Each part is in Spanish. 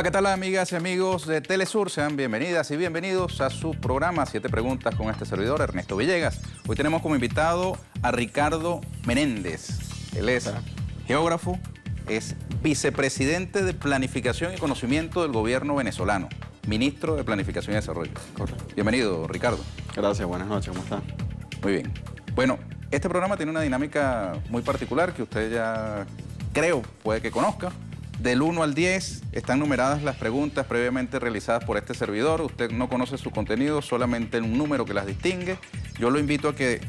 Hola, ¿qué tal amigas y amigos de Telesur? Sean bienvenidas y bienvenidos a su programa Siete Preguntas con este servidor, Ernesto Villegas. Hoy tenemos como invitado a Ricardo Menéndez. Él es geógrafo, es vicepresidente de Planificación y Conocimiento del Gobierno venezolano, ministro de Planificación y Desarrollo. Bienvenido, Ricardo. Gracias, buenas noches, ¿cómo está? Muy bien. Bueno, este programa tiene una dinámica muy particular que usted ya creo puede que conozca del 1 al 10 están numeradas las preguntas previamente realizadas por este servidor. Usted no conoce su contenido, solamente un número que las distingue. Yo lo invito a que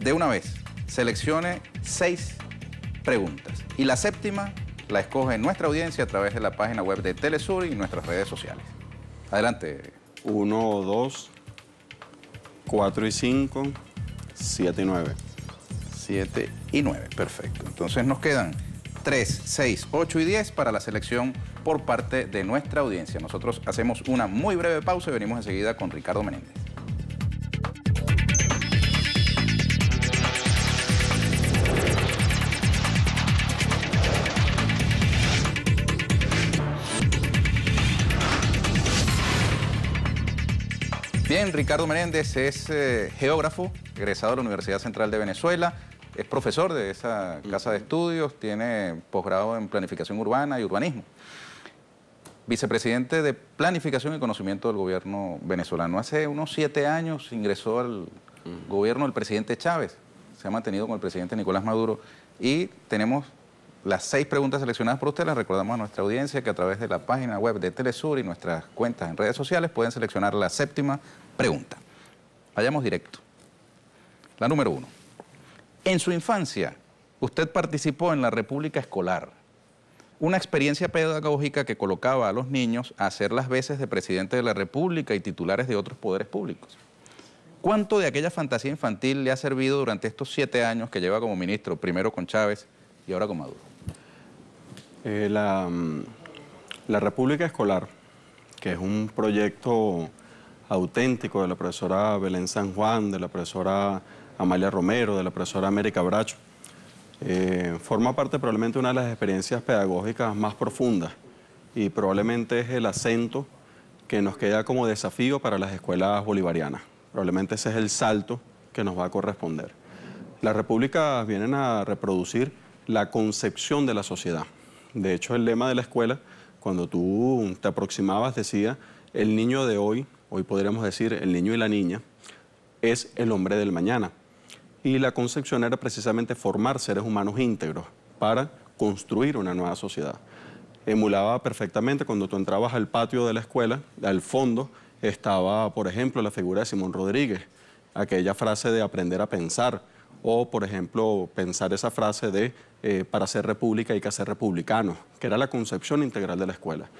de una vez seleccione seis preguntas. Y la séptima la escoge nuestra audiencia a través de la página web de Telesur y nuestras redes sociales. Adelante. 1, 2, 4 y 5, 7 y 9. 7 y 9, perfecto. Entonces nos quedan 3, 6, 8 y 10 para la selección por parte de nuestra audiencia. Nosotros hacemos una muy breve pausa y venimos enseguida con Ricardo Menéndez. Bien, Ricardo Menéndez es eh, geógrafo, egresado de la Universidad Central de Venezuela, es profesor de esa casa de estudios, tiene posgrado en planificación urbana y urbanismo. Vicepresidente de Planificación y Conocimiento del gobierno venezolano. Hace unos siete años ingresó al gobierno del presidente Chávez, se ha mantenido con el presidente Nicolás Maduro y tenemos las seis preguntas seleccionadas por usted, las recordamos a nuestra audiencia que a través de la página web de Telesur y nuestras cuentas en redes sociales pueden seleccionar la séptima pregunta. Vayamos directo. La número uno. En su infancia, usted participó en la República Escolar, una experiencia pedagógica que colocaba a los niños a hacer las veces de presidente de la República y titulares de otros poderes públicos. ¿Cuánto de aquella fantasía infantil le ha servido durante estos siete años que lleva como ministro, primero con Chávez y ahora con Maduro? Eh, la, mm, la República Escolar, que es un proyecto auténtico de la profesora Belén San Juan, de la profesora Amalia Romero, de la profesora América Bracho. Eh, forma parte probablemente una de las experiencias pedagógicas más profundas y probablemente es el acento que nos queda como desafío para las escuelas bolivarianas. Probablemente ese es el salto que nos va a corresponder. Las repúblicas vienen a reproducir la concepción de la sociedad. De hecho, el lema de la escuela, cuando tú te aproximabas, decía, el niño de hoy, hoy podríamos decir el niño y la niña, es el hombre del mañana y la concepción era precisamente formar seres humanos íntegros para construir una nueva sociedad. Emulaba perfectamente cuando tú entrabas al patio de la escuela, al fondo estaba, por ejemplo, la figura de Simón Rodríguez, aquella frase de aprender a pensar, o, por ejemplo, pensar esa frase de eh, para ser república hay que ser republicano, que era la concepción integral de la escuela.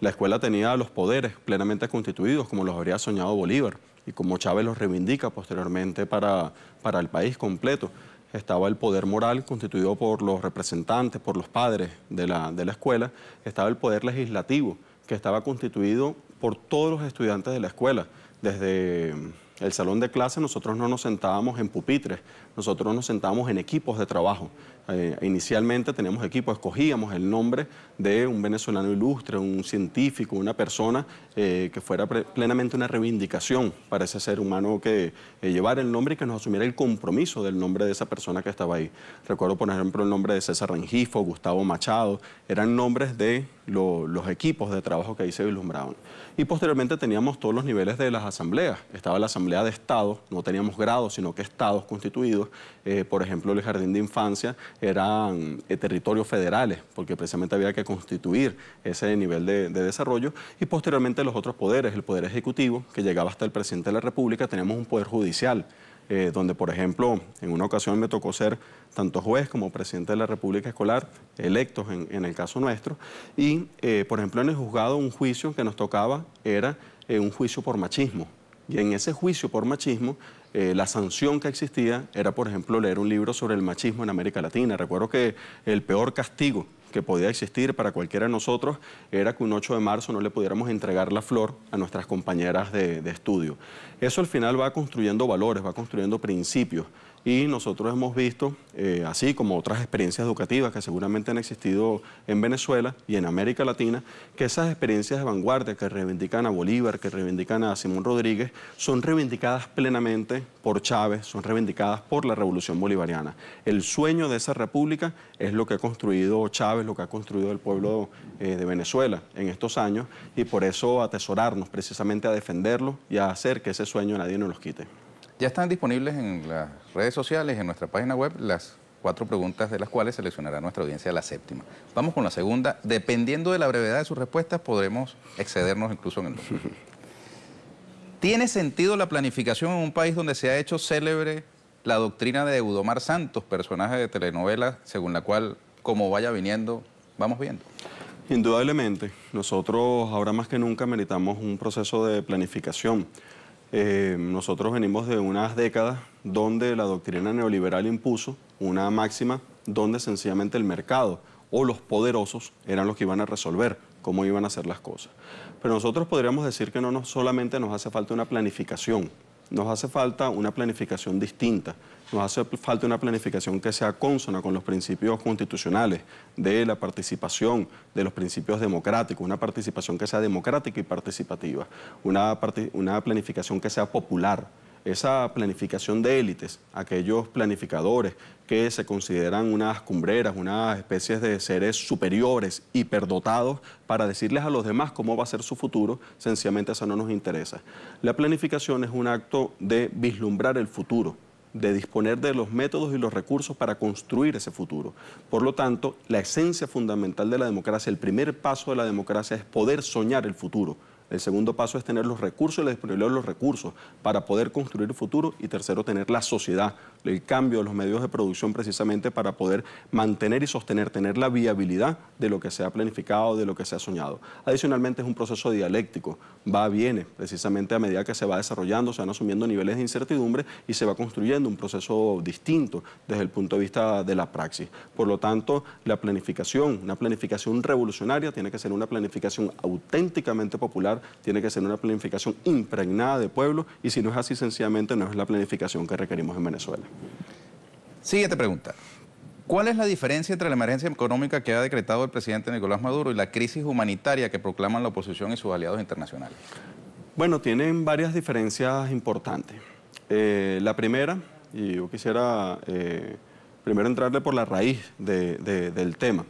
La escuela tenía los poderes plenamente constituidos, como los habría soñado Bolívar y como Chávez los reivindica posteriormente para, para el país completo. Estaba el poder moral constituido por los representantes, por los padres de la, de la escuela, estaba el poder legislativo que estaba constituido por todos los estudiantes de la escuela, desde el salón de clase nosotros no nos sentábamos en pupitres, nosotros nos sentábamos en equipos de trabajo. Eh, inicialmente teníamos equipo, escogíamos el nombre de un venezolano ilustre, un científico, una persona eh, que fuera plenamente una reivindicación para ese ser humano que llevar eh, llevara el nombre y que nos asumiera el compromiso del nombre de esa persona que estaba ahí. Recuerdo, por ejemplo, el nombre de César Rengifo, Gustavo Machado, eran nombres de los equipos de trabajo que ahí se vislumbraban. Y posteriormente teníamos todos los niveles de las asambleas. Estaba la asamblea de estado, no teníamos grados, sino que estados constituidos. Eh, por ejemplo, el jardín de infancia eran eh, territorios federales, porque precisamente había que constituir ese nivel de, de desarrollo. Y posteriormente los otros poderes, el poder ejecutivo, que llegaba hasta el presidente de la República, teníamos un poder judicial eh, donde por ejemplo en una ocasión me tocó ser tanto juez como presidente de la República Escolar, electos en, el caso nuestro, y eh, por ejemplo en el juzgado un juicio que nos tocaba era eh, un juicio por machismo. Y en ese juicio por machismo, la sanción que existía era, por ejemplo, leer un libro sobre el machismo en América Latina. Recuerdo que el peor castigo que podía existir para cualquiera de nosotros era que un 8 de marzo no le pudiéramos entregar la flor a nuestras compañeras de, de estudio. Eso al final va construyendo valores, va construyendo principios y nosotros hemos visto, eh, así como otras experiencias educativas que seguramente han existido en Venezuela y en América Latina, que esas experiencias de vanguardia que reivindican a Bolívar, que reivindican a Simón Rodríguez, son reivindicadas plenamente por Chávez, son reivindicadas por la Revolución Bolivariana. El sueño de esa república es lo que ha construido Chávez, lo que ha construido el pueblo eh, de Venezuela en estos años y por eso atesorarnos precisamente a defenderlo y a hacer que ese sueño nadie nos lo quite. Ya están disponibles en las redes sociales, en nuestra página web, las cuatro preguntas de las cuales seleccionará nuestra audiencia la séptima. Vamos con la segunda. Dependiendo de la brevedad de sus respuestas, podremos excedernos incluso en el número. ¿Tiene sentido la planificación en un país donde se ha hecho célebre la doctrina de Eudomar Santos, personaje de telenovela, según la cual, como vaya viniendo, vamos viendo? Indudablemente. Nosotros ahora más que nunca meritamos un proceso de planificación. Eh, nosotros venimos de unas décadas donde la doctrina neoliberal impuso una máxima donde sencillamente el mercado o los poderosos eran los que iban a resolver cómo iban a hacer las cosas. Pero nosotros podríamos decir que no no solamente nos hace falta una planificación, nos hace falta una planificación distinta, nos hace falta una planificación que sea consona con los principios constitucionales de la participación, de los principios democráticos, una participación que sea democrática y participativa, una, planificación que sea popular. Esa planificación de élites, aquellos planificadores que se consideran unas cumbreras, unas especies de seres superiores, hiperdotados, para decirles a los demás cómo va a ser su futuro, sencillamente eso no nos interesa. La planificación es un acto de vislumbrar el futuro, de disponer de los métodos y los recursos para construir ese futuro. Por lo tanto, la esencia fundamental de la democracia, el primer paso de la democracia es poder soñar el futuro el segundo paso es tener los recursos y la disponibilidad de los recursos para poder construir el futuro. Y tercero, tener la sociedad, el cambio de los medios de producción precisamente para poder mantener y sostener, tener la viabilidad de lo que se ha planificado, de lo que se ha soñado. Adicionalmente es un proceso dialéctico, va, viene, precisamente a medida que se va desarrollando, se van asumiendo niveles de incertidumbre y se va construyendo un proceso distinto desde el punto de vista de la praxis. Por lo tanto, la planificación, una planificación revolucionaria, tiene que ser una planificación auténticamente popular tiene que ser una planificación impregnada de pueblo y si no es así, sencillamente no es la planificación que requerimos en Venezuela. Siguiente pregunta. ¿Cuál es la diferencia entre la emergencia económica que ha decretado el presidente Nicolás Maduro y la crisis humanitaria que proclaman la oposición y sus aliados internacionales? Bueno, tienen varias diferencias importantes. Eh, la primera, y yo quisiera eh, primero entrarle por la raíz del tema,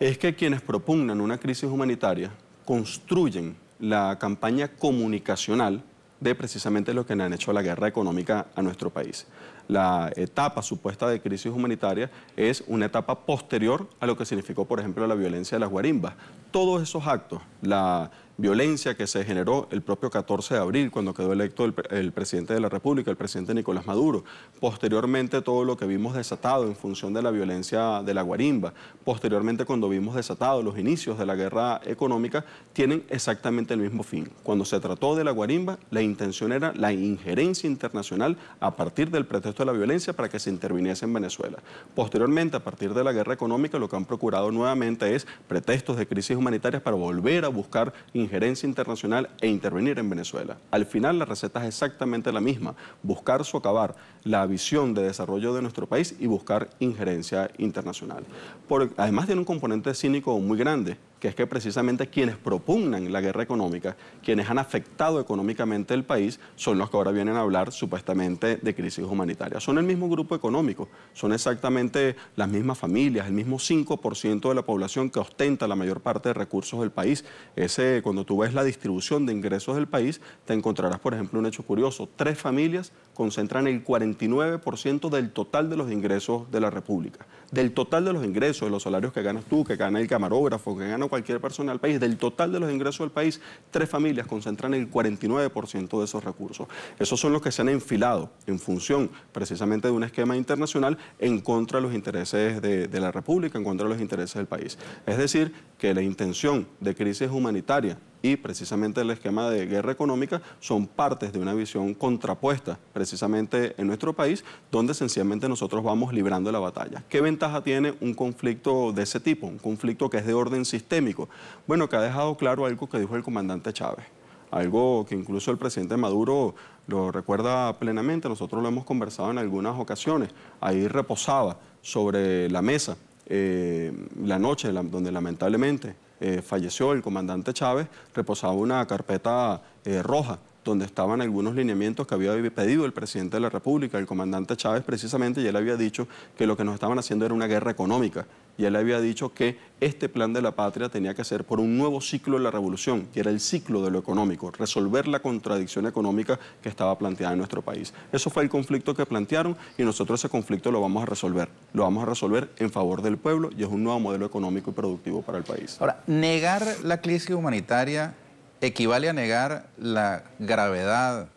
es que quienes propugnan una crisis humanitaria construyen la campaña comunicacional de precisamente lo que le han hecho la guerra económica a nuestro país. La etapa supuesta de crisis humanitaria es una etapa posterior a lo que significó, por ejemplo, la violencia de las guarimbas. Todos esos actos, la violencia que se generó el propio 14 de abril, cuando quedó electo el, presidente de la República, el presidente Nicolás Maduro. Posteriormente, todo lo que vimos desatado en función de la violencia de la guarimba. Posteriormente, cuando vimos desatado los inicios de la guerra económica, tienen exactamente el mismo fin. Cuando se trató de la guarimba, la intención era la injerencia internacional a partir del pretexto de la violencia para que se interviniese en Venezuela. Posteriormente, a partir de la guerra económica, lo que han procurado nuevamente es pretextos de crisis humanitarias para volver a buscar injerencia internacional e intervenir en Venezuela. Al final la receta es exactamente la misma, buscar socavar la visión de desarrollo de nuestro país y buscar injerencia internacional. Por, además tiene un componente cínico muy grande, que es que precisamente quienes propugnan la guerra económica, quienes han afectado económicamente el país, son los que ahora vienen a hablar supuestamente de crisis humanitaria. Son el mismo grupo económico, son exactamente las mismas familias, el mismo 5% de la población que ostenta la mayor parte de recursos del país. Ese, cuando tú ves la distribución de ingresos del país, te encontrarás, por ejemplo, un hecho curioso, tres familias concentran el 49% del total de los ingresos de la República. Del total de los ingresos, de los salarios que ganas tú, que gana el camarógrafo, que gana cualquier persona del país, del total de los ingresos del país, tres familias concentran el 49% de esos recursos. Esos son los que se han enfilado en función precisamente de un esquema internacional en contra de los intereses de, la República, en contra de los intereses del país. Es decir, que la intención de crisis humanitaria y precisamente el esquema de guerra económica son partes de una visión contrapuesta precisamente en nuestro país, donde sencillamente nosotros vamos librando la batalla. ¿Qué ventaja tiene un conflicto de ese tipo, un conflicto que es de orden sistémico? Bueno, que ha dejado claro algo que dijo el comandante Chávez algo que incluso el presidente Maduro lo recuerda plenamente, nosotros lo hemos conversado en algunas ocasiones, ahí reposaba sobre la mesa eh, la noche donde lamentablemente eh, falleció el comandante Chávez, reposaba una carpeta eh, roja donde estaban algunos lineamientos que había pedido el presidente de la República, el comandante Chávez precisamente, y él había dicho que lo que nos estaban haciendo era una guerra económica. Y él había dicho que este plan de la patria tenía que ser por un nuevo ciclo de la revolución, que era el ciclo de lo económico, resolver la contradicción económica que estaba planteada en nuestro país. Eso fue el conflicto que plantearon y nosotros ese conflicto lo vamos a resolver. Lo vamos a resolver en favor del pueblo y es un nuevo modelo económico y productivo para el país. Ahora, negar la crisis humanitaria equivale a negar la gravedad,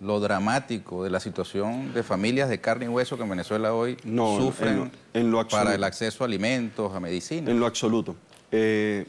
lo dramático de la situación de familias de carne y hueso que en Venezuela hoy no, sufren para el acceso a alimentos, a medicinas. En lo absoluto. Eh,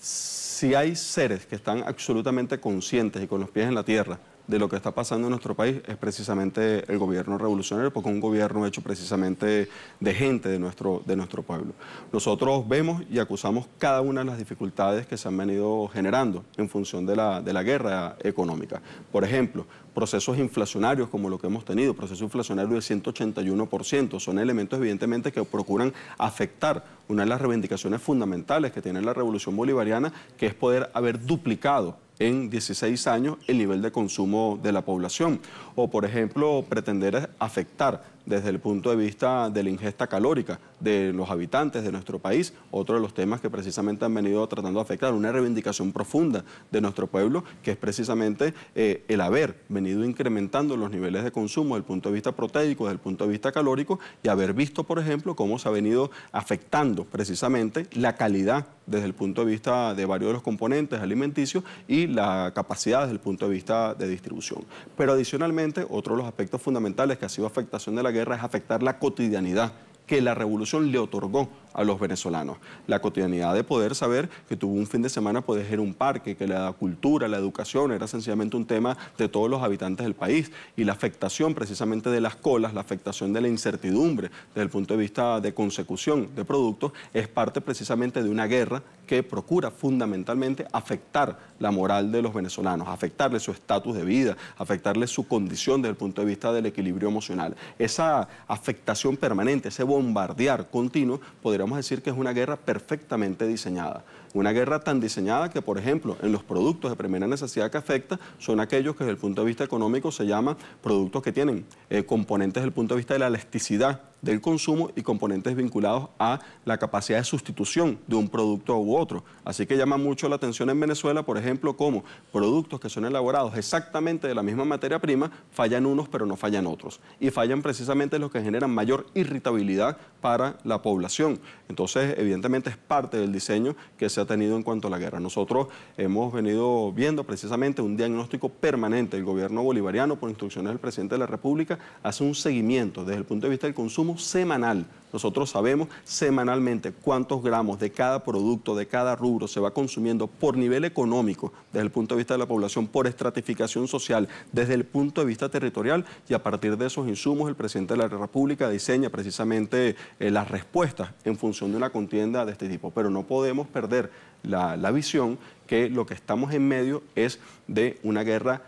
si hay seres que están absolutamente conscientes y con los pies en la tierra de lo que está pasando en nuestro país es precisamente el gobierno revolucionario, porque es un gobierno hecho precisamente de gente de nuestro, de nuestro pueblo. Nosotros vemos y acusamos cada una de las dificultades que se han venido generando en función de la, de la guerra económica. Por ejemplo, procesos inflacionarios como lo que hemos tenido, proceso inflacionario del 181%, son elementos evidentemente que procuran afectar una de las reivindicaciones fundamentales que tiene la revolución bolivariana, que es poder haber duplicado en 16 años el nivel de consumo de la población o, por ejemplo, pretender afectar desde el punto de vista de la ingesta calórica de los habitantes de nuestro país, otro de los temas que precisamente han venido tratando de afectar, una reivindicación profunda de nuestro pueblo, que es precisamente eh, el haber venido incrementando los niveles de consumo desde el punto de vista proteico, desde el punto de vista calórico, y haber visto, por ejemplo, cómo se ha venido afectando precisamente la calidad desde el punto de vista de varios de los componentes alimenticios y la capacidad desde el punto de vista de distribución. Pero adicionalmente, otro de los aspectos fundamentales que ha sido afectación de la guerra es afectar la cotidianidad que la revolución le otorgó a los venezolanos. La cotidianidad de poder saber que tuvo un fin de semana puede ser un parque, que la cultura, la educación era sencillamente un tema de todos los habitantes del país y la afectación precisamente de las colas, la afectación de la incertidumbre desde el punto de vista de consecución de productos es parte precisamente de una guerra que procura fundamentalmente afectar la moral de los venezolanos, afectarle su estatus de vida, afectarle su condición desde el punto de vista del equilibrio emocional. Esa afectación permanente, ese bombardear continuo, podríamos decir que es una guerra perfectamente diseñada. Una guerra tan diseñada que, por ejemplo, en los productos de primera necesidad que afecta son aquellos que desde el punto de vista económico se llaman productos que tienen eh, componentes desde el punto de vista de la elasticidad del consumo y componentes vinculados a la capacidad de sustitución de un producto u otro. Así que llama mucho la atención en Venezuela, por ejemplo, cómo productos que son elaborados exactamente de la misma materia prima, fallan unos pero no fallan otros. Y fallan precisamente los que generan mayor irritabilidad para la población. Entonces, evidentemente es parte del diseño que se ha tenido en cuanto a la guerra. Nosotros hemos venido viendo precisamente un diagnóstico permanente. El gobierno bolivariano, por instrucciones del presidente de la República, hace un seguimiento desde el punto de vista del consumo semanal. Nosotros sabemos semanalmente cuántos gramos de cada producto, de cada rubro se va consumiendo por nivel económico, desde el punto de vista de la población, por estratificación social, desde el punto de vista territorial y a partir de esos insumos el presidente de la República diseña precisamente eh, las respuestas en función de una contienda de este tipo. Pero no podemos perder la, visión que lo que estamos en medio es de una guerra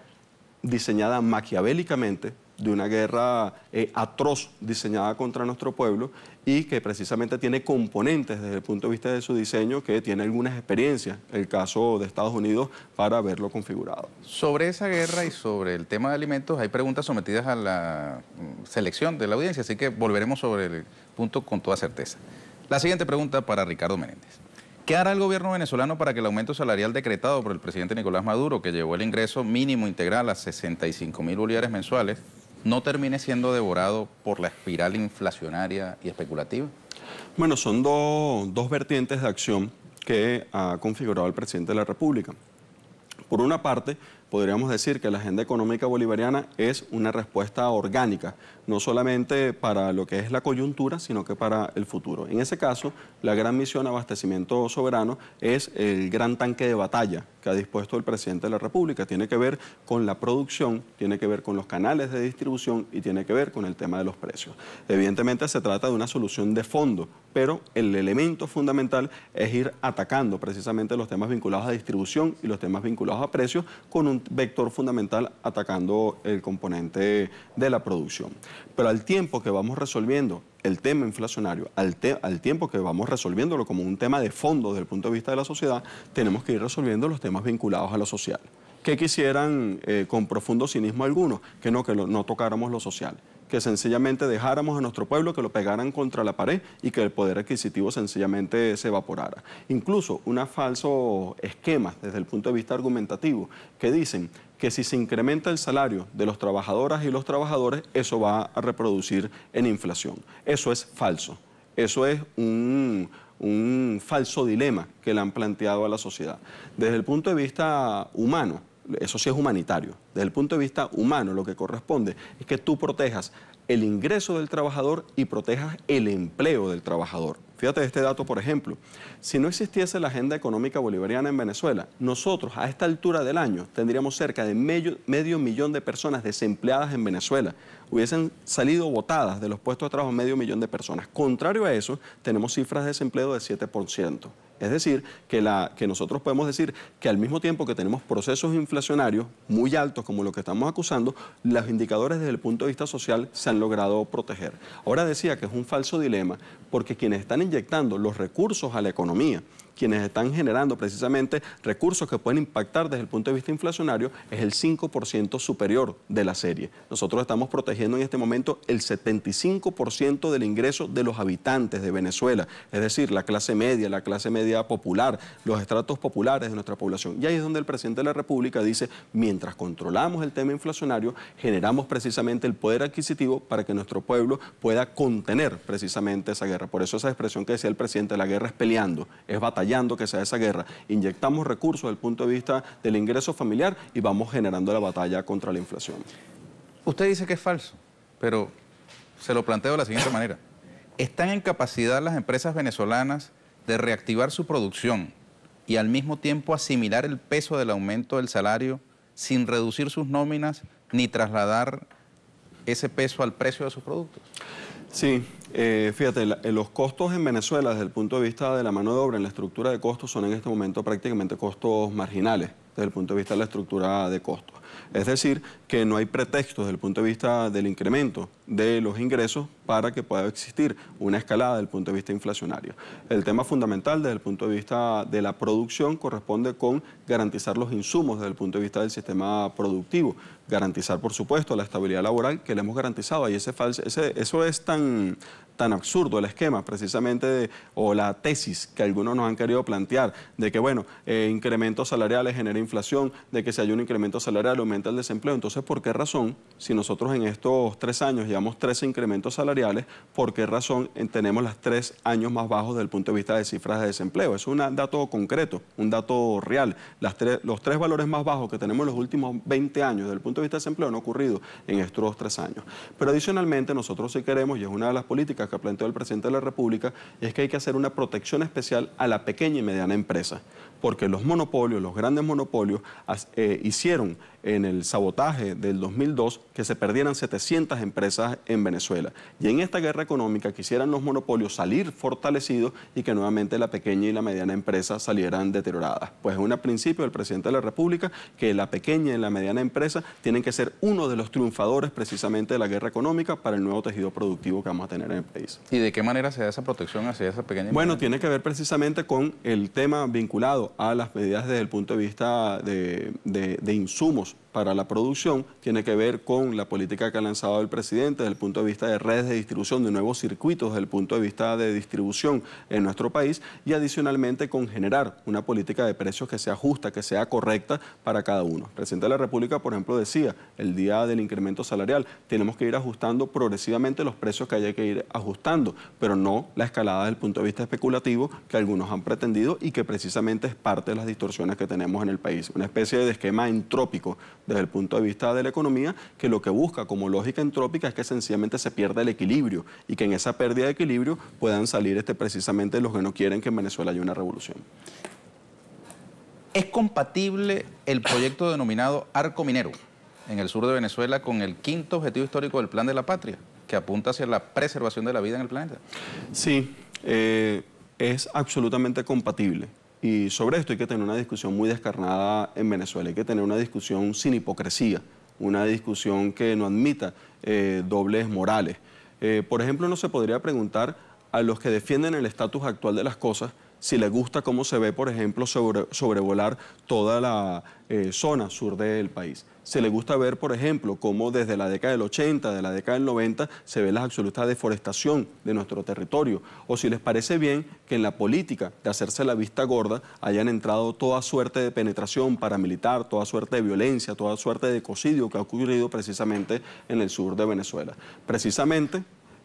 diseñada maquiavélicamente de una guerra eh, atroz diseñada contra nuestro pueblo y que precisamente tiene componentes desde el punto de vista de su diseño que tiene algunas experiencias, el caso de Estados Unidos, para verlo configurado. Sobre esa guerra y sobre el tema de alimentos hay preguntas sometidas a la mm, selección de la audiencia, así que volveremos sobre el punto con toda certeza. La siguiente pregunta para Ricardo Menéndez. ¿Qué hará el gobierno venezolano para que el aumento salarial decretado por el presidente Nicolás Maduro, que llevó el ingreso mínimo integral a 65 mil bolívares mensuales, no termine siendo devorado por la espiral inflacionaria y especulativa? Bueno, son dos vertientes de acción que ha configurado el presidente de la República. Por una parte, podríamos decir que la agenda económica bolivariana es una respuesta orgánica, no solamente para lo que es la coyuntura, sino que para el futuro. En ese caso, la gran misión abastecimiento soberano es el gran tanque de batalla que ha dispuesto el presidente de la República. Tiene que ver con la producción, tiene que ver con los canales de distribución y tiene que ver con el tema de los precios. Evidentemente se trata de una solución de fondo, pero el elemento fundamental es ir atacando precisamente los temas vinculados a distribución y los temas vinculados a precios con un vector fundamental atacando el componente de la producción. Pero al tiempo que vamos resolviendo el tema inflacionario, al, tiempo que vamos resolviéndolo como un tema de fondo desde el punto de vista de la sociedad, tenemos que ir resolviendo los temas vinculados a lo social. ¿Qué quisieran eh, con profundo cinismo alguno Que no, que no tocáramos lo social que sencillamente dejáramos a nuestro pueblo que lo pegaran contra la pared y que el poder adquisitivo sencillamente se evaporara. Incluso un falso esquema desde el punto de vista argumentativo que dicen que si se incrementa el salario de los trabajadoras y los trabajadores, eso va a reproducir en inflación. Eso es falso. Eso es un, un falso dilema que le han planteado a la sociedad. Desde el punto de vista humano, eso sí es humanitario. Desde el punto de vista humano, lo que corresponde es que tú protejas el ingreso del trabajador y protejas el empleo del trabajador. Fíjate este dato, por ejemplo. Si no existiese la agenda económica bolivariana en Venezuela, nosotros a esta altura del año tendríamos cerca de medio, millón de personas desempleadas en Venezuela. Hubiesen salido votadas de los puestos de trabajo medio millón de personas. Contrario a eso, tenemos cifras de desempleo de 7%. Es decir, que, que, nosotros podemos decir que al mismo tiempo que tenemos procesos inflacionarios muy altos como lo que estamos acusando, los indicadores desde el punto de vista social se han logrado proteger. Ahora decía que es un falso dilema porque quienes están en inyectando los recursos a la economía quienes están generando precisamente recursos que pueden impactar desde el punto de vista inflacionario, es el 5% superior de la serie. Nosotros estamos protegiendo en este momento el 75% del ingreso de los habitantes de Venezuela, es decir, la clase media, la clase media popular, los estratos populares de nuestra población. Y ahí es donde el presidente de la República dice, mientras controlamos el tema inflacionario, generamos precisamente el poder adquisitivo para que nuestro pueblo pueda contener precisamente esa guerra. Por eso esa expresión que decía el presidente, la guerra es peleando, es batalla que sea esa guerra. Inyectamos recursos desde el punto de vista del ingreso familiar y vamos generando la batalla contra la inflación. Usted dice que es falso, pero se lo planteo de la siguiente manera. ¿Están en capacidad las empresas venezolanas de reactivar su producción y al mismo tiempo asimilar el peso del aumento del salario sin reducir sus nóminas ni trasladar ese peso al precio de sus productos? Sí, eh, fíjate, eh, los costos en Venezuela desde el punto de vista de la mano de obra en la estructura de costos son en este momento prácticamente costos marginales desde el punto de vista de la estructura de costos. Es decir, que no hay pretextos desde el punto de vista del incremento de los ingresos para que pueda existir una escalada desde el punto de vista inflacionario. El tema fundamental desde el punto de vista de la producción corresponde con garantizar los insumos desde el punto de vista del sistema productivo, garantizar por supuesto la estabilidad laboral que le hemos garantizado y ese eso es tan tan absurdo el esquema precisamente o la tesis que algunos nos han querido plantear de que, bueno, eh, incrementos salariales genera inflación, de que si hay un incremento salarial aumenta el desempleo. Entonces, ¿por qué razón, si nosotros en estos tres años llevamos tres incrementos salariales, por qué razón tenemos las tres años más bajos desde el punto de vista de cifras de desempleo? Es un dato concreto, un dato real. los tres valores más bajos que tenemos en los últimos 20 años desde el punto de vista de desempleo han ocurrido en estos tres años. Pero adicionalmente nosotros sí queremos, y es una de las políticas que planteó el presidente de la República es que hay que hacer una protección especial a la pequeña y mediana empresa, porque los monopolios, los grandes monopolios, eh, hicieron en el sabotaje del 2002 que se perdieran 700 empresas en Venezuela. Y en esta guerra económica quisieran los monopolios salir fortalecidos y que nuevamente la pequeña y la mediana empresa salieran deterioradas. Pues es un principio del presidente de la República que la pequeña y la mediana empresa tienen que ser uno de los triunfadores precisamente de la guerra económica para el nuevo tejido productivo que vamos a tener en el país. ¿Y de qué manera se da esa protección hacia esa pequeña empresa? Bueno, tiene que ver precisamente con el tema vinculado a las medidas desde el punto de vista de, de, de insumos anos. para la producción tiene que ver con la política que ha lanzado el presidente desde el punto de vista de redes de distribución, de nuevos circuitos desde el punto de vista de distribución en nuestro país y adicionalmente con generar una política de precios que sea justa, que sea correcta para cada uno. El presidente de la República, por ejemplo, decía el día del incremento salarial, tenemos que ir ajustando progresivamente los precios que haya que ir ajustando, pero no la escalada desde el punto de vista especulativo que algunos han pretendido y que precisamente es parte de las distorsiones que tenemos en el país. Una especie de esquema entrópico desde el punto de vista de la economía, que lo que busca como lógica entrópica es que sencillamente se pierda el equilibrio y que en esa pérdida de equilibrio puedan salir este, precisamente los que no quieren que en Venezuela haya una revolución. ¿Es compatible el proyecto denominado Arco Minero en el sur de Venezuela con el quinto objetivo histórico del Plan de la Patria, que apunta hacia la preservación de la vida en el planeta? Sí, eh, es absolutamente compatible. Y sobre esto hay que tener una discusión muy descarnada en Venezuela, hay que tener una discusión sin hipocresía, una discusión que no admita eh, dobles morales. Eh, por ejemplo, no se podría preguntar a los que defienden el estatus actual de las cosas, si le gusta cómo se ve, por ejemplo, sobrevolar toda la eh, zona sur del país. Si le gusta ver, por ejemplo, cómo desde la década del 80, de la década del 90, se ve la absoluta deforestación de nuestro territorio. O si les parece bien que en la política de hacerse la vista gorda hayan entrado toda suerte de penetración paramilitar, toda suerte de violencia, toda suerte de cocidio que ha ocurrido precisamente en el sur de Venezuela. Precisamente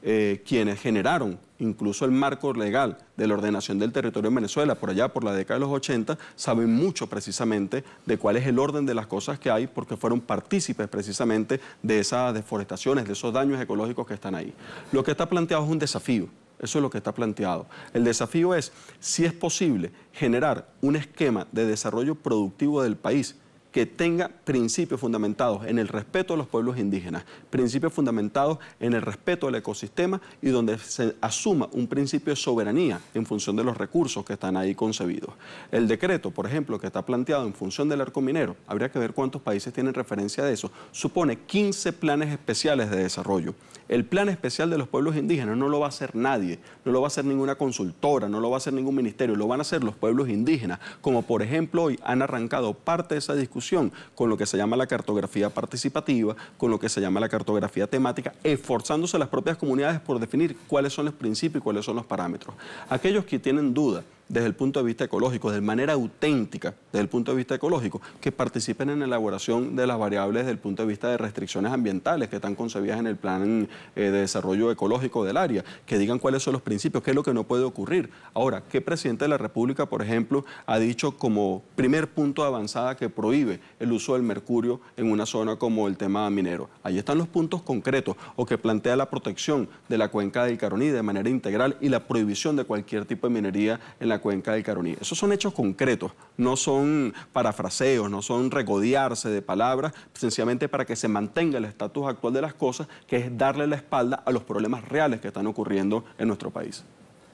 eh, quienes generaron incluso el marco legal de la ordenación del territorio en Venezuela por allá por la década de los 80, saben mucho precisamente de cuál es el orden de las cosas que hay porque fueron partícipes precisamente de esas deforestaciones, de esos daños ecológicos que están ahí. Lo que está planteado es un desafío. Eso es lo que está planteado. El desafío es si es posible generar un esquema de desarrollo productivo del país que tenga principios fundamentados en el respeto a los pueblos indígenas, principios fundamentados en el respeto al ecosistema y donde se asuma un principio de soberanía en función de los recursos que están ahí concebidos. El decreto, por ejemplo, que está planteado en función del arco minero, habría que ver cuántos países tienen referencia de eso, supone 15 planes especiales de desarrollo. El plan especial de los pueblos indígenas no lo va a hacer nadie, no lo va a hacer ninguna consultora, no lo va a hacer ningún ministerio, lo van a hacer los pueblos indígenas, como por ejemplo hoy han arrancado parte de esa discusión con lo que se llama la cartografía participativa, con lo que se llama la cartografía temática, esforzándose las propias comunidades por definir cuáles son los principios y cuáles son los parámetros. Aquellos que tienen duda desde el punto de vista ecológico, de manera auténtica desde el punto de vista ecológico, que participen en la elaboración de las variables desde el punto de vista de restricciones ambientales que están concebidas en el plan eh, de desarrollo ecológico del área, que digan cuáles son los principios, qué es lo que no puede ocurrir. Ahora, ¿qué presidente de la República, por ejemplo, ha dicho como primer punto de avanzada que prohíbe el uso del mercurio en una zona como el tema minero? Ahí están los puntos concretos o que plantea la protección de la cuenca del Caroní de manera integral y la prohibición de cualquier tipo de minería en la cuenca del Caroní. Esos son hechos concretos, no son parafraseos, no son regodearse de palabras, sencillamente para que se mantenga el estatus actual de las cosas, que es darle la espalda a los problemas reales que están ocurriendo en nuestro país.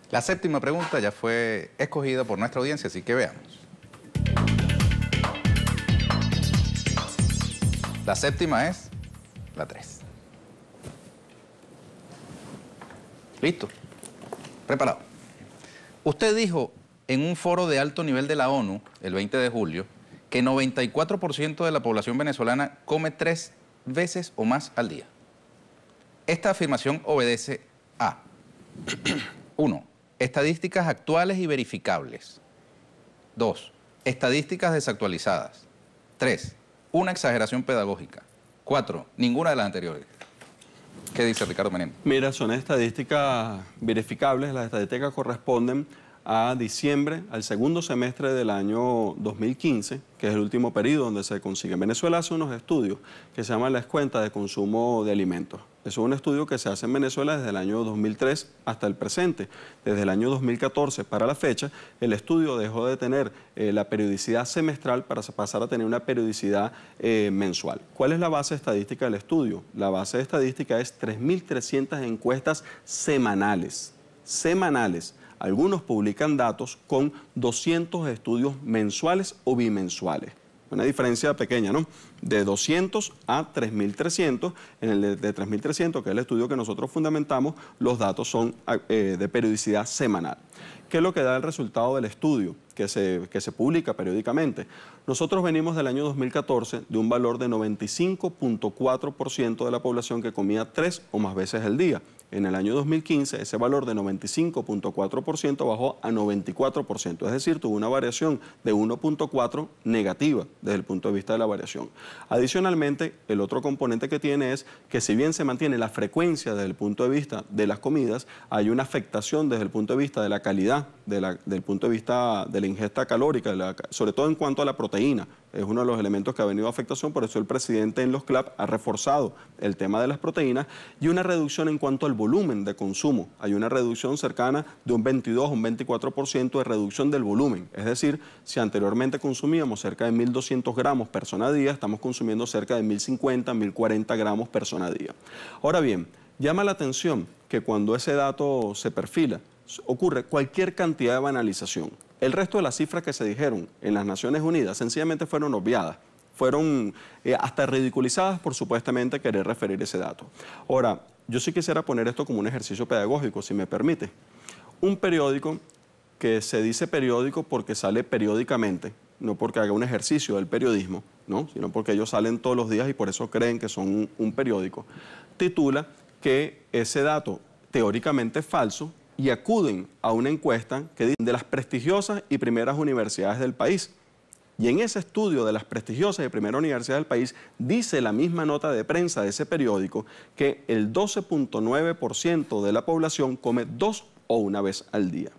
La séptima pregunta ya fue escogida por nuestra audiencia, así que veamos. La séptima es la 3. Listo. Preparado. Usted dijo en un foro de alto nivel de la ONU, el 20 de julio, que 94% de la población venezolana come tres veces o más al día. Esta afirmación obedece a 1. Estadísticas actuales y verificables. 2. Estadísticas desactualizadas. 3. Una exageración pedagógica. 4. Ninguna de las anteriores. ¿Qué dice Ricardo Menem? Mira, son estadísticas verificables, las estadísticas corresponden a diciembre, al segundo semestre del año 2015, que es el último periodo donde se consigue. En Venezuela hace unos estudios que se llaman las cuentas de consumo de alimentos. Es un estudio que se hace en Venezuela desde el año 2003 hasta el presente. Desde el año 2014 para la fecha, el estudio dejó de tener eh, la periodicidad semestral para pasar a tener una periodicidad eh, mensual. ¿Cuál es la base estadística del estudio? La base estadística es 3.300 encuestas semanales. Semanales algunos publican datos con 200 estudios mensuales o bimensuales. Una diferencia pequeña, ¿no? De 200 a 3.300. En el de 3.300, que es el estudio que nosotros fundamentamos, los datos son ah, eh, de periodicidad semanal. ¿Qué es lo que da el resultado del estudio que se, que se publica periódicamente? Nosotros venimos del año 2014 de un valor de 95.4% de la población que comía tres o más veces al día en el año 2015 ese valor de 95.4% bajó a 94%, es decir, tuvo una variación de 1.4 negativa desde el punto de vista de la variación. Adicionalmente, el otro componente que tiene es que si bien se mantiene la frecuencia desde el punto de vista de las comidas, hay una afectación desde el punto de vista de la calidad, desde el del punto de vista de la ingesta calórica, sobre todo en cuanto a la proteína es uno de los elementos que ha venido a afectación, por eso el presidente en los CLAP ha reforzado el tema de las proteínas y una reducción en cuanto al volumen de consumo. Hay una reducción cercana de un 22 un 24% de reducción del volumen. Es decir, si anteriormente consumíamos cerca de 1.200 gramos persona día, estamos consumiendo cerca de 1.050, 1.040 gramos persona día. Ahora bien, llama la atención que cuando ese dato se perfila, ocurre cualquier cantidad de banalización. El resto de las cifras que se dijeron en las Naciones Unidas sencillamente fueron obviadas, fueron eh, hasta ridiculizadas por supuestamente querer referir ese dato. Ahora, yo sí quisiera poner esto como un ejercicio pedagógico, si me permite. Un periódico que se dice periódico porque sale periódicamente, no porque haga un ejercicio del periodismo, ¿no? sino porque ellos salen todos los días y por eso creen que son un, un periódico, titula que ese dato teóricamente falso y acuden a una encuesta que de las prestigiosas y primeras universidades del país. Y en ese estudio de las prestigiosas y primeras universidades del país, dice la misma nota de prensa de ese periódico que el 12.9% de la población come dos o una vez al día.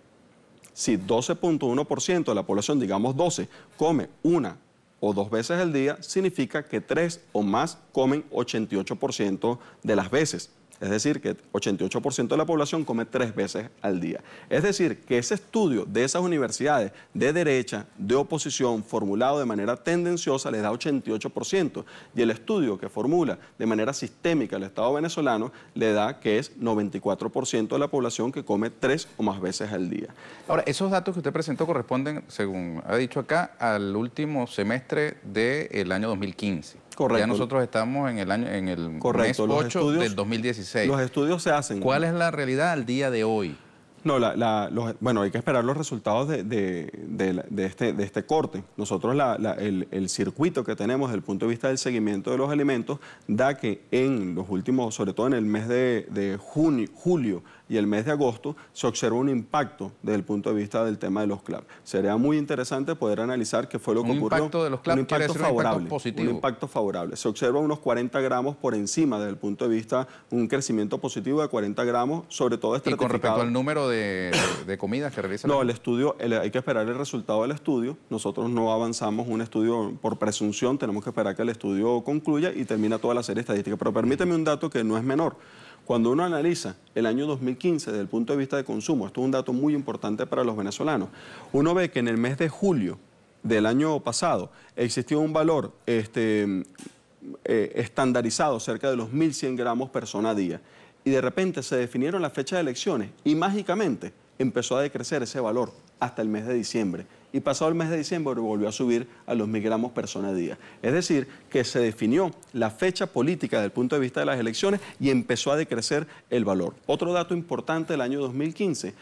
Si 12.1% de la población, digamos 12, come una o dos veces al día, significa que tres o más comen 88% de las veces. Es decir, que 88% de la población come tres veces al día. Es decir, que ese estudio de esas universidades de derecha, de oposición, formulado de manera tendenciosa, le da 88%. Y el estudio que formula de manera sistémica el Estado venezolano le da que es 94% de la población que come tres o más veces al día. Ahora, esos datos que usted presentó corresponden, según ha dicho acá, al último semestre del año 2015. Correcto. Ya nosotros estamos en el año en el mes 8 del 2016. Los estudios se hacen. ¿Cuál es la realidad al día de hoy? No, bueno, hay que esperar los resultados de, este, este, corte. Nosotros el, circuito que tenemos desde el punto de vista del seguimiento de los alimentos da que en los últimos, sobre todo en el mes de, junio, julio, y el mes de agosto, se observa un impacto desde el punto de vista del tema de los CLAP. Sería muy interesante poder analizar qué fue lo que un Impacto de los CLAP un impacto favorable. impacto, positivo. un impacto favorable. Se observa unos 40 gramos por encima desde el punto de vista, un crecimiento positivo de 40 gramos, sobre todo este. ¿Y con respecto al número de, comidas que realizan? No, el estudio, hay que esperar el resultado del estudio. Nosotros no avanzamos un estudio por presunción, tenemos que esperar que el estudio concluya y termina toda la serie estadística. Pero permíteme un dato que no es menor. Cuando uno analiza el año 2015 desde el punto de vista de consumo, esto es un dato muy importante para los venezolanos, uno ve que en el mes de julio del año pasado existió un valor este, eh, estandarizado cerca de los 1.100 gramos persona a día. Y de repente se definieron las fechas de elecciones y mágicamente empezó a decrecer ese valor hasta el mes de diciembre. Y pasado el mes de diciembre volvió a subir a los gramos persona a día. Es decir, que se definió la fecha política desde el punto de vista de las elecciones y empezó a decrecer el valor. Otro dato importante del año 2015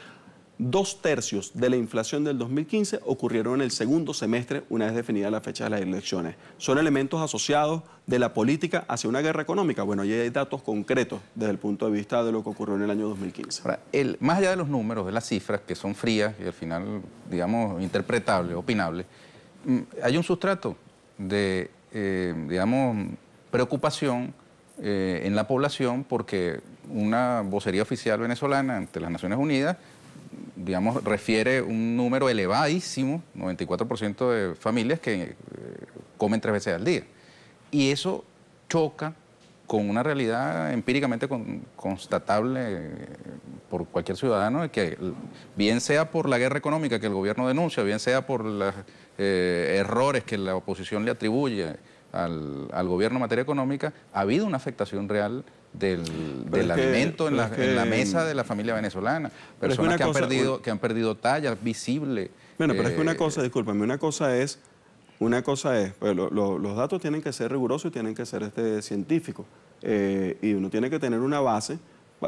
dos tercios de la inflación del 2015 ocurrieron en el segundo semestre una vez definida la fecha de las elecciones. ¿Son elementos asociados de la política hacia una guerra económica? Bueno, ya hay datos concretos desde el punto de vista de lo que ocurrió en el año 2015. Ahora, el, más allá de los números, de las cifras, que son frías y al final, digamos, interpretables, opinables, mm, hay un sustrato de, eh, digamos, preocupación eh, en la población porque una vocería oficial venezolana ante las Naciones Unidas digamos, refiere un número elevadísimo, 94% de familias que eh, comen tres veces al día. Y eso choca con una realidad empíricamente constatable eh, por cualquier ciudadano, que bien sea por la guerra económica que el gobierno denuncia, bien sea por los eh, errores que la oposición le atribuye al, gobierno en materia económica, ha habido una afectación real del, alimento en la, mesa de la familia venezolana. Personas que, han perdido, que han perdido talla visible. Bueno, pero es que una eh, cosa, discúlpame, una cosa es, una cosa es, pues, los datos tienen que ser rigurosos y tienen que ser este, científicos. Eh, y uno tiene que tener una base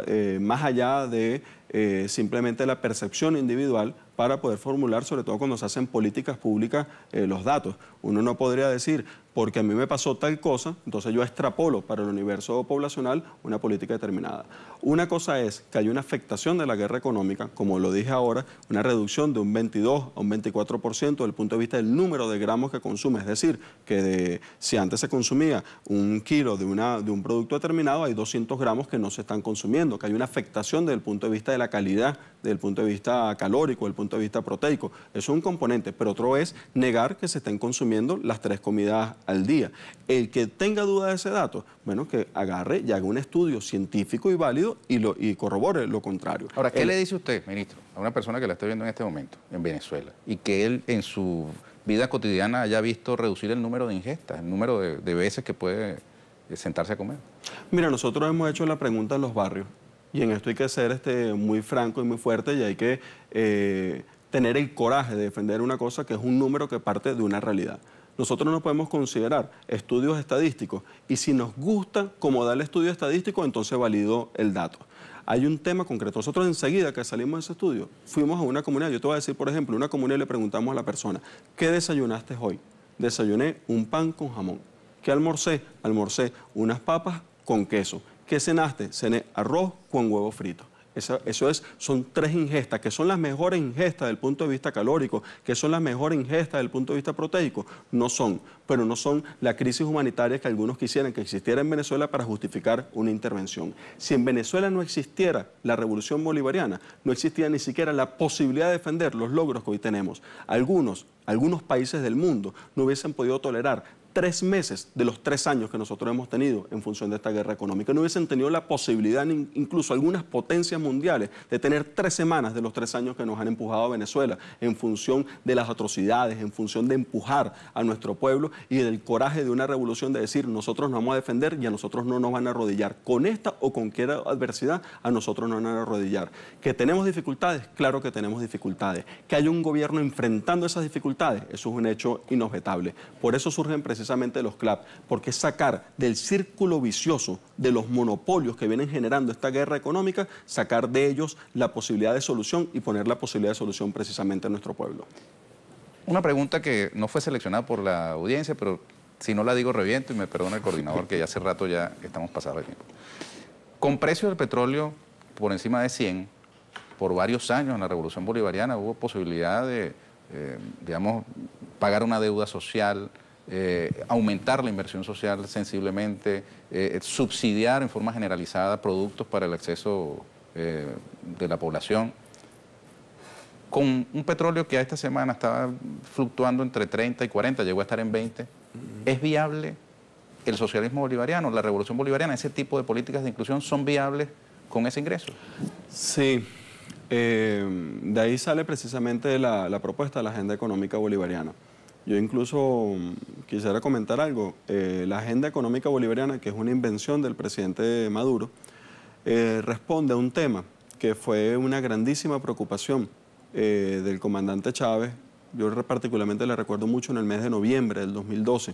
eh, más allá de eh, simplemente la percepción individual para poder formular, sobre todo cuando se hacen políticas públicas, eh, los datos. Uno no podría decir, porque a mí me pasó tal cosa, entonces yo extrapolo para el universo poblacional una política determinada. Una cosa es que hay una afectación de la guerra económica, como lo dije ahora, una reducción de un 22 a un 24% desde el punto de vista del número de gramos que consume. Es decir, que si antes se consumía un kilo de, una, de un producto determinado, hay 200 gramos que no se están consumiendo, que hay una afectación desde el punto de vista de la la calidad desde el punto de vista calórico, desde el punto de vista proteico. Eso es un componente, pero otro es negar que se estén consumiendo las tres comidas al día. El que tenga duda de ese dato, bueno, que agarre y haga un estudio científico y válido y, lo, y corrobore lo contrario. Ahora, ¿qué le dice usted, ministro, a una persona que la está viendo en este momento en Venezuela y que él en su vida cotidiana haya visto reducir el número de ingestas, el número de, de veces que puede sentarse a comer? Mira, nosotros hemos hecho la pregunta en los barrios y en esto hay que ser este, muy franco y muy fuerte y hay que eh, tener el coraje de defender una cosa que es un número que parte de una realidad. Nosotros no podemos considerar estudios estadísticos y si nos gusta como da el estudio estadístico, entonces valido el dato. Hay un tema concreto. Nosotros enseguida que salimos de ese estudio, fuimos a una comunidad. Yo te voy a decir, por ejemplo, una comunidad le preguntamos a la persona, ¿qué desayunaste hoy? Desayuné un pan con jamón. ¿Qué almorcé? Almorcé unas papas con queso. ¿Qué cenaste? Cené arroz con huevo frito. Eso, es, son tres ingestas, que son las mejores ingestas del punto de vista calórico, que son las mejores ingestas del punto de vista proteico. No son, pero no son la crisis humanitaria que algunos quisieran que existiera en Venezuela para justificar una intervención. Si en Venezuela no existiera la revolución bolivariana, no existía ni siquiera la posibilidad de defender los logros que hoy tenemos. Algunos, algunos países del mundo no hubiesen podido tolerar tres meses de los tres años que nosotros hemos tenido en función de esta guerra económica. No hubiesen tenido la posibilidad, incluso algunas potencias mundiales, de tener tres semanas de los tres años que nos han empujado a Venezuela en función de las atrocidades, en función de empujar a nuestro pueblo y del coraje de una revolución de decir nosotros nos vamos a defender y a nosotros no nos van a arrodillar. Con esta o con cualquier adversidad, a nosotros no nos van a arrodillar. Que tenemos dificultades, claro que tenemos dificultades. Que hay un gobierno enfrentando esas dificultades, eso es un hecho inobjetable. Por eso surgen precisamente precisamente de los CLAP, porque es sacar del círculo vicioso de los monopolios que vienen generando esta guerra económica, sacar de ellos la posibilidad de solución y poner la posibilidad de solución precisamente a nuestro pueblo. Una pregunta que no fue seleccionada por la audiencia, pero si no la digo reviento y me perdona el coordinador que ya hace rato ya estamos pasando el tiempo. Con precios del petróleo por encima de 100, por varios años en la Revolución Bolivariana hubo posibilidad de, eh, digamos, pagar una deuda social, eh, aumentar la inversión social sensiblemente, eh, subsidiar en forma generalizada productos para el acceso eh, de la población. Con un petróleo que a esta semana estaba fluctuando entre 30 y 40, llegó a estar en 20, ¿es viable el socialismo bolivariano, la revolución bolivariana, ese tipo de políticas de inclusión son viables con ese ingreso? Sí. de ahí sale precisamente la propuesta de la agenda económica bolivariana. Yo incluso mm, quisiera comentar algo. Eh, la agenda económica bolivariana, que es una invención del presidente Maduro, eh, responde a un tema que fue una grandísima preocupación eh, del comandante Chávez. Yo particularmente le recuerdo mucho en el mes de noviembre del 2012,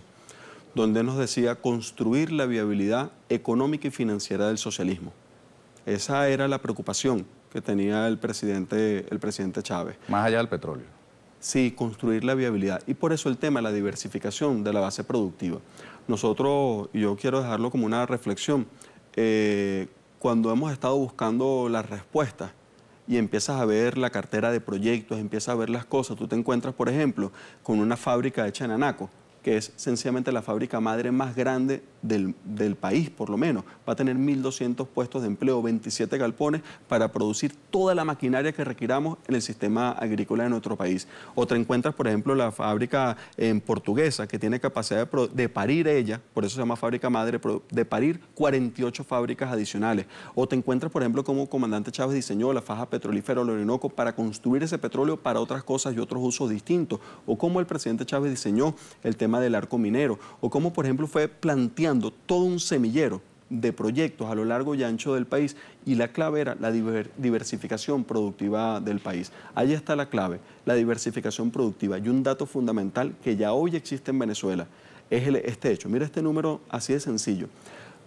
donde nos decía construir la viabilidad económica y financiera del socialismo. Esa era la preocupación que tenía el presidente, el presidente Chávez. Más allá del petróleo sí construir la viabilidad. Y por eso el tema la diversificación de la base productiva. Nosotros, yo quiero dejarlo como una reflexión, eh, cuando hemos estado buscando las respuestas y empiezas a ver la cartera de proyectos, empiezas a ver las cosas, tú te encuentras, por ejemplo, con una fábrica hecha en Anaco, que es sencillamente la fábrica madre más grande del, país, por lo menos. Va a tener 1.200 puestos de empleo, 27 galpones para producir toda la maquinaria que requiramos en el sistema agrícola de nuestro país. o te encuentras, por ejemplo, la fábrica en eh, portuguesa, que tiene capacidad de, parir ella, por eso se llama fábrica madre, de parir 48 fábricas adicionales. O te encuentras, por ejemplo, como comandante Chávez diseñó la faja petrolífera del Orinoco para construir ese petróleo para otras cosas y otros usos distintos. O como el presidente Chávez diseñó el tema del arco minero. O como, por ejemplo, fue planteando todo un semillero de proyectos a lo largo y ancho del país y la clave era la diversificación productiva del país. Ahí está la clave, la diversificación productiva y un dato fundamental que ya hoy existe en Venezuela es este hecho. Mira este número así de sencillo.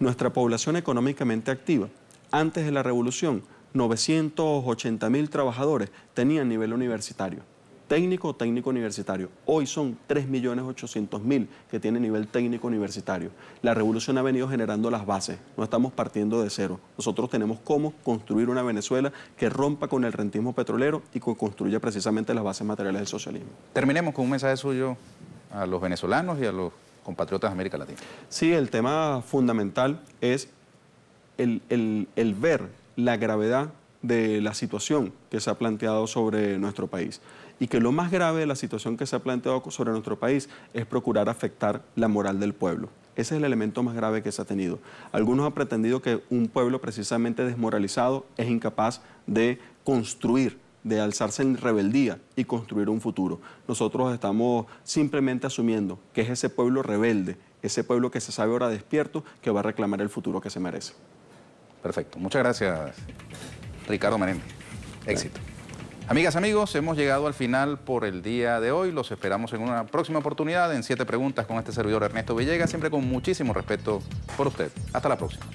Nuestra población económicamente activa, antes de la revolución, 980 mil trabajadores tenían nivel universitario técnico o técnico universitario. Hoy son 3.800.000 que tienen nivel técnico universitario. La revolución ha venido generando las bases, no estamos partiendo de cero. Nosotros tenemos cómo construir una Venezuela que rompa con el rentismo petrolero y que construya precisamente las bases materiales del socialismo. Terminemos con un mensaje suyo a los venezolanos y a los compatriotas de América Latina. Sí, el tema fundamental es el, el ver la gravedad de la situación que se ha planteado sobre nuestro país y que lo más grave de la situación que se ha planteado sobre nuestro país es procurar afectar la moral del pueblo. Ese es el elemento más grave que se ha tenido. Algunos han pretendido que un pueblo precisamente desmoralizado es incapaz de construir de alzarse en rebeldía y construir un futuro. Nosotros estamos simplemente asumiendo que es ese pueblo rebelde, ese pueblo que se sabe ahora despierto, que va a reclamar el futuro que se merece. Perfecto. Muchas gracias, Ricardo Menéndez. Éxito. Amigas, amigos, hemos llegado al final por el día de hoy. Los esperamos en una próxima oportunidad en Siete Preguntas con este servidor Ernesto Villegas, siempre con muchísimo respeto por usted. Hasta la próxima.